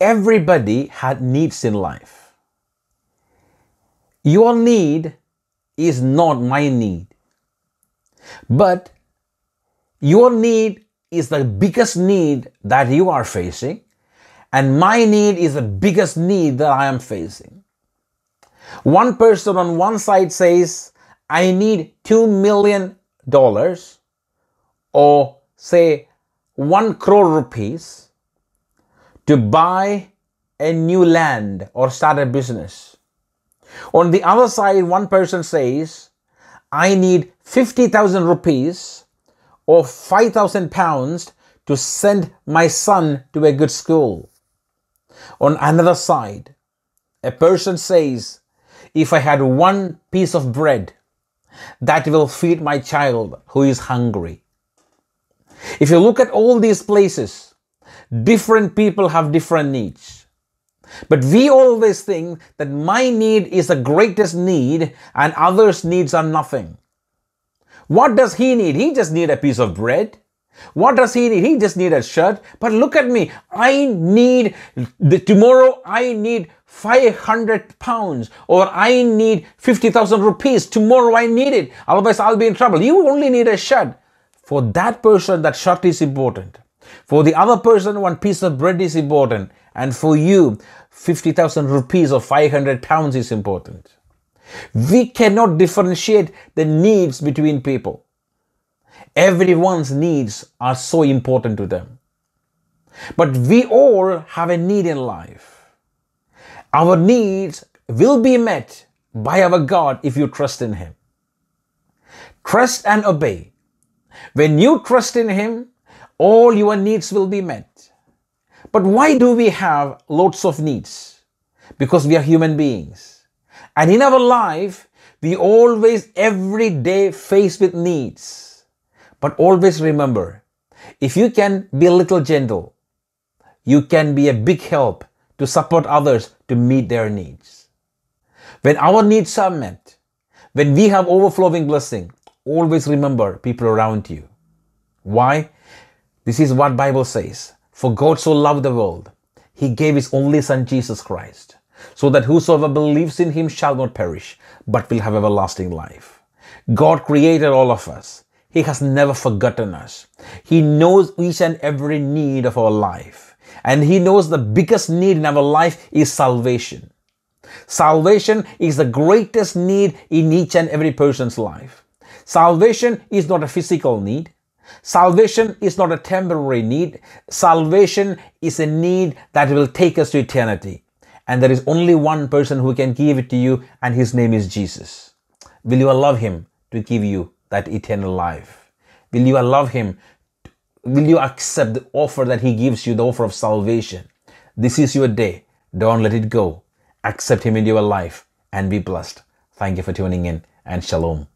Everybody had needs in life. Your need is not my need. But your need is the biggest need that you are facing, and my need is the biggest need that I am facing. One person on one side says, I need $2 million, or say 1 crore rupees to buy a new land or start a business. On the other side, one person says, I need 50,000 rupees or 5,000 pounds to send my son to a good school. On another side, a person says, If I had one piece of bread, that will feed my child who is hungry. If you look at all these places, Different people have different needs. But we always think that my need is the greatest need and others' needs are nothing. What does he need? He just need a piece of bread. What does he need? He just need a shirt. But look at me. I need the tomorrow. I need 500 pounds or I need 50,000 rupees. Tomorrow I need it. Otherwise I'll be in trouble. You only need a shirt. For that person, that shirt is important. For the other person, one piece of bread is important, and for you, 50,000 rupees or 500 pounds is important. We cannot differentiate the needs between people. Everyone's needs are so important to them. But we all have a need in life. Our needs will be met by our God if you trust in Him. Trust and obey. When you trust in Him, all your needs will be met. But why do we have lots of needs? Because we are human beings. And in our life, we always every day face with needs. But always remember, if you can be a little gentle, you can be a big help to support others to meet their needs. When our needs are met, when we have overflowing blessing, always remember people around you. Why? This is what Bible says. For God so loved the world, he gave his only son Jesus Christ, so that whosoever believes in him shall not perish, but will have everlasting life. God created all of us. He has never forgotten us. He knows each and every need of our life. And he knows the biggest need in our life is salvation. Salvation is the greatest need in each and every person's life. Salvation is not a physical need. Salvation is not a temporary need. Salvation is a need that will take us to eternity. And there is only one person who can give it to you, and his name is Jesus. Will you allow him to give you that eternal life? Will you allow him? Will you accept the offer that he gives you, the offer of salvation? This is your day. Don't let it go. Accept him into your life and be blessed. Thank you for tuning in and shalom.